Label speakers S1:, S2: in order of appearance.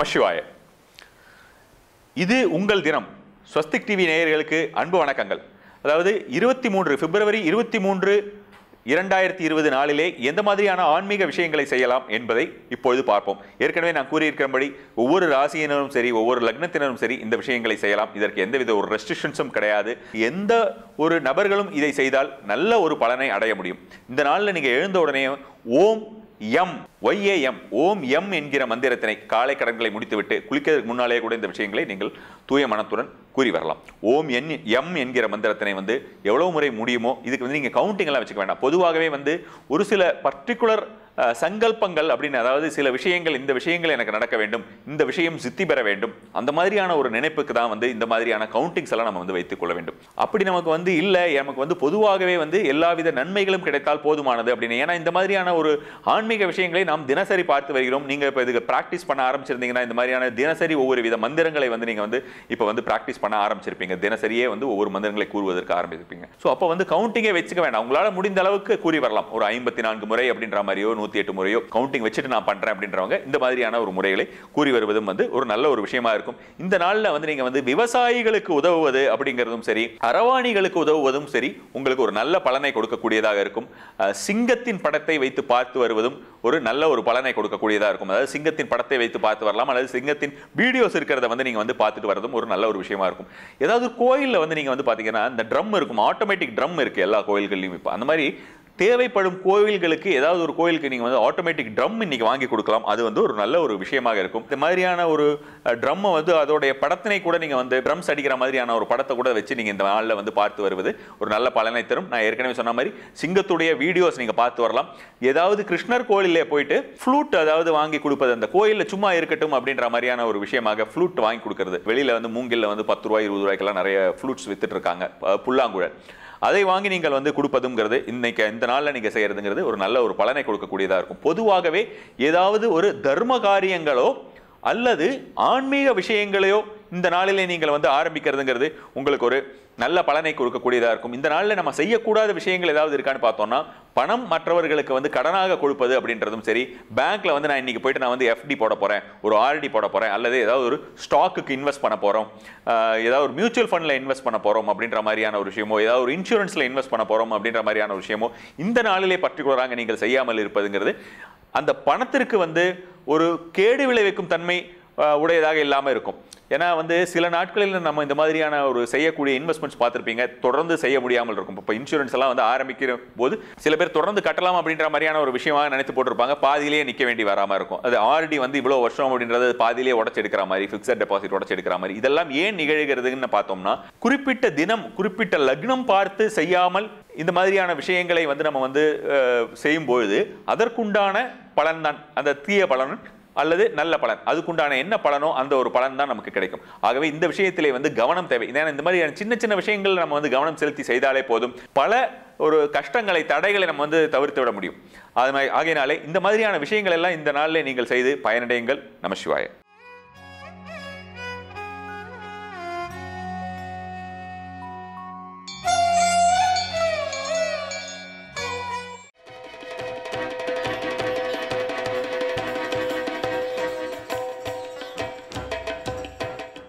S1: நமசிவாய இது உங்கள் தினம் ஸ்வஸ்திக் டிவி நேயர்களுக்கு அன்பு வணக்கங்கள் அதாவது இருபத்தி மூன்று பிப்ரவரி இருபத்தி மூன்று இரண்டாயிரத்தி இருபது நாளிலே எந்த மாதிரியான ஆன்மீக விஷயங்களை செய்யலாம் என்பதை இப்பொழுது பார்ப்போம் ஏற்கனவே நான் கூறியிருக்கிறபடி ஒவ்வொரு ராசியினரும் சரி ஒவ்வொரு லக்னத்தினரும் சரி இந்த விஷயங்களை செய்யலாம் இதற்கு எந்தவித ஒரு ரெஸ்ட்ரிக்ஷன்ஸும் கிடையாது எந்த ஒரு நபர்களும் இதை செய்தால் நல்ல ஒரு பலனை அடைய முடியும் இந்த நாளில் நீங்கள் எழுந்த உடனே ஓம் எம் ஒய்ஏஎம் ஓம் எம் என்கிற மந்திரத்தினை காலை கடன்களை முடித்துவிட்டு குளிக்கிறதுக்கு முன்னாலேயே கூட இந்த விஷயங்களை நீங்கள் தூய மனத்துடன் கூறி வரலாம் ஓம் என் எம் என்கிற மந்திரத்தினை வந்து எவ்வளோ முறை முடியுமோ இதுக்கு வந்து நீங்கள் கவுண்டிங்கெல்லாம் வச்சுக்க வேண்டாம் பொதுவாகவே வந்து ஒரு சில பர்டிகுலர் சங்கல்பங்கள் அப்படின்னு அதாவது சில விஷயங்கள் இந்த விஷயங்கள் எனக்கு நடக்க வேண்டும் இந்த விஷயம் சித்தி பெற வேண்டும் அந்த மாதிரியான ஒரு நினைப்புக்கு தான் வந்து இந்த மாதிரியான கவுண்டிங்ஸ் எல்லாம் நம்ம வந்து வைத்துக் கொள்ள வேண்டும் அப்படி நமக்கு வந்து இல்லை நமக்கு வந்து பொதுவாகவே வந்து எல்லாவித நன்மைகளும் கிடைத்தால் போதுமானது அப்படின்னு ஏன்னா இந்த மாதிரியான ஒரு ஆன்மீக விஷயங்களை நாம் தினசரி பார்த்து வருகிறோம் நீங்கள் இப்போ இதுக்கு ப்ராக்டிஸ் பண்ண ஆரம்பிச்சிருந்தீங்கன்னா இந்த மாதிரியான தினசரி ஒவ்வொரு வித மந்திரங்களை வந்து நீங்கள் வந்து இப்போ வந்து ப்ராக்டிஸ் பண்ண ஆரம்பிச்சிருப்பீங்க தினசரியே வந்து ஒவ்வொரு மந்திரங்களை கூறுவதற்கு ஆரம்பிச்சிருப்பீங்க ஸோ அப்போ வந்து கவுண்டிங்கே வச்சுக்க வேண்டாம் உங்களால் முடிந்த அளவுக்கு கூறி வரலாம் ஒரு ஐம்பத்தி நான்கு முறை அப்படின்ற மாதிரியோ நூற்றி எட்டு முறையோ கவுண்டிங் வச்சுட்டு நான் பண்ணுறேன் அப்படின்றவங்க இந்த மாதிரியான ஒரு முறைகளை கூறி வருவதும் வந்து ஒரு நல்ல ஒரு விஷயமா இருக்கும் இந்த நாளில் வந்து நீங்கள் வந்து விவசாயிகளுக்கு உதவுவது அப்படிங்கிறதும் சரி அரவாணிகளுக்கு உதவுவதும் சரி உங்களுக்கு ஒரு நல்ல பலனை கொடுக்கக்கூடியதாக இருக்கும் சிங்கத்தின் படத்தை வைத்து பார்த்து வருவதும் ஒரு நல்ல ஒரு பலனை கொடுக்கக்கூடியதாக இருக்கும் அதாவது சிங்கத்தின் படத்தை வைத்து பார்த்து வரலாம் அல்லது சிங்கத்தின் வீடியோஸ் இருக்கிறத வந்து நீங்கள் வந்து பார்த்துட்டு வரதும் ஒரு நல்ல ஒரு விஷயமா இருக்கும் ஏதாவது கோயிலில் வந்து நீங்கள் வந்து பார்த்தீங்கன்னா இந்த ட்ரம் இருக்கும் ஆட்டோமேட்டிக் ட்ரம் இருக்குது எல்லா கோயில்கள்லையும் இப்போ அந்த மாதிரி தேவைப்படும் கோவில்களுக்கு ஏதாவது ஒரு கோயிலுக்கு நீங்கள் வந்து ஆட்டோமேட்டிக் ட்ரம் இன்னைக்கு வாங்கி கொடுக்கலாம் அது வந்து ஒரு நல்ல ஒரு விஷயமாக இருக்கும் இந்த மாதிரியான ஒரு ட்ரம்மை வந்து அதோடைய படத்தினை கூட நீங்கள் வந்து ட்ரம்ஸ் அடிக்கிற மாதிரியான ஒரு படத்தை கூட வச்சு நீங்கள் இந்த நாளில் வந்து பார்த்து வருவது ஒரு நல்ல பலனை தரும் நான் ஏற்கனவே சொன்ன மாதிரி சிங்கத்துடைய வீடியோஸ் நீங்கள் பார்த்து வரலாம் ஏதாவது கிருஷ்ணர் கோயிலே போயிட்டு ஃப்ளூட் அதாவது வாங்கி கொடுப்பது அந்த கோயிலில் சும்மா இருக்கட்டும் அப்படின்ற மாதிரியான ஒரு விஷயமாக ஃப்ளூட் வாங்கி கொடுக்கறது வெளியில் வந்து மூங்கில் வந்து பத்து ரூபாய் இருபது ரூபாய்க்கெல்லாம் நிறைய ஃப்ளூட்ஸ் வித்துட்டு இருக்காங்க புல்லாங்குழல் அதை வாங்கி நீங்கள் வந்து கொடுப்பதுங்கிறது இன்னைக்கு இந்த நாளில் நீங்கள் செய்கிறதுங்கிறது ஒரு நல்ல ஒரு பலனை கொடுக்கக்கூடியதாக இருக்கும் பொதுவாகவே ஏதாவது ஒரு தர்ம காரியங்களோ அல்லது ஆன்மீக விஷயங்களையோ இந்த நாளிலே நீங்கள் வந்து ஆரம்பிக்கிறதுங்கிறது உங்களுக்கு ஒரு நல்ல பலனை கொடுக்கக்கூடியதாக இருக்கும் இந்த நாளில் நம்ம செய்யக்கூடாத விஷயங்கள் ஏதாவது இருக்கான்னு பார்த்தோம்னா பணம் மற்றவர்களுக்கு வந்து கடனாக கொடுப்பது அப்படின்றதும் சரி பேங்க்கில் வந்து நான் இன்றைக்கி போயிட்டு நான் வந்து எஃப்டி போட போகிறேன் ஒரு ஆர்டி போட போகிறேன் அல்லது ஏதாவது ஒரு ஸ்டாக்குக்கு இன்வெஸ்ட் பண்ண போகிறோம் ஏதாவது ஒரு மியூச்சுவல் ஃபண்டில் இன்வெஸ்ட் பண்ண போகிறோம் அப்படின்ற மாதிரியான ஒரு விஷயமோ ஏதாவது ஒரு இன்சூரன்ஸில் இன்வெஸ்ட் பண்ண போகிறோம் அப்படின்ற மாதிரியான ஒரு விஷயமோ இந்த நாளிலே பர்டிகுலராக நீங்கள் செய்யாமல் இருப்பதுங்கிறது அந்த பணத்திற்கு வந்து ஒரு கேடு விளைவிக்கும் தன்மை உடையதாக இல்லாமல் இருக்கும் ஏன்னா வந்து சில நாட்களில் நம்ம இந்த மாதிரியான ஒரு செய்யக்கூடிய இன்வெஸ்ட்மெண்ட்ஸ் பார்த்துருப்பீங்க தொடர்ந்து செய்ய முடியாமல் இருக்கும் இப்போ இன்சூரன்ஸ் எல்லாம் வந்து ஆரம்பிக்கிற போது சில பேர் தொடர்ந்து கட்டலாம் அப்படின்ற மாதிரியான ஒரு விஷயமாக நினைத்து போட்டிருப்பாங்க பாதியிலேயே நிற்க வேண்டி வராமல் இருக்கும் அது ஆல்ரெடி வந்து இவ்வளோ வருஷம் அப்படின்றது பாதியிலேயே உடச்செடுக்கிற மாதிரி ஃபிக்ஸட் டெபாசிட் உடச்செடுக்கிற மாதிரி இதெல்லாம் ஏன் நிகழ்கிறதுன்னு பார்த்தோம்னா குறிப்பிட்ட தினம் குறிப்பிட்ட லக்னம் பார்த்து செய்யாமல் இந்த மாதிரியான விஷயங்களை வந்து நம்ம வந்து செய்யும்பொழுது அதற்குண்டான பலன் தான் அந்த தீய பலன் அல்லது நல்ல பலன் அதுக்குண்டான என்ன பலனோ அந்த ஒரு பலன் தான் நமக்கு கிடைக்கும் ஆகவே இந்த விஷயத்திலே வந்து கவனம் தேவை ஏன்னா இந்த மாதிரியான சின்ன சின்ன விஷயங்கள் நம்ம வந்து கவனம் செலுத்தி செய்தாலே போதும் பல ஒரு கஷ்டங்களை தடைகளை நம்ம வந்து தவிர்த்து விட முடியும் அது மாதிரி ஆகையினாலே இந்த மாதிரியான விஷயங்கள் எல்லாம் இந்த நாளில் நீங்கள் செய்து பயனடையுங்கள் நம சிவாய